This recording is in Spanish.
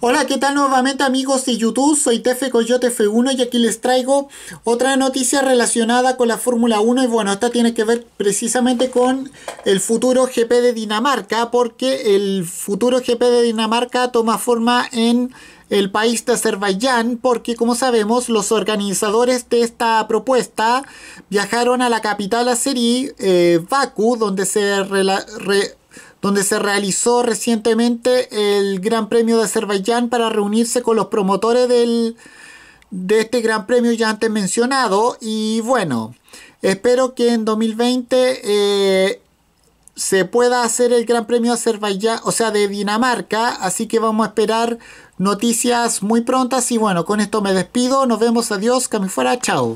Hola, ¿qué tal nuevamente amigos de YouTube? Soy Tefe Coyote F1 y aquí les traigo otra noticia relacionada con la Fórmula 1 y bueno, esta tiene que ver precisamente con el futuro GP de Dinamarca porque el futuro GP de Dinamarca toma forma en el país de Azerbaiyán porque como sabemos los organizadores de esta propuesta viajaron a la capital azerí, eh, Baku, donde se re donde se realizó recientemente el Gran Premio de Azerbaiyán para reunirse con los promotores del, de este Gran Premio ya antes mencionado. Y bueno, espero que en 2020 eh, se pueda hacer el Gran Premio de Azerbaiyán, o sea, de Dinamarca. Así que vamos a esperar noticias muy prontas. Y bueno, con esto me despido. Nos vemos. Adiós. Cami fuera. Chao.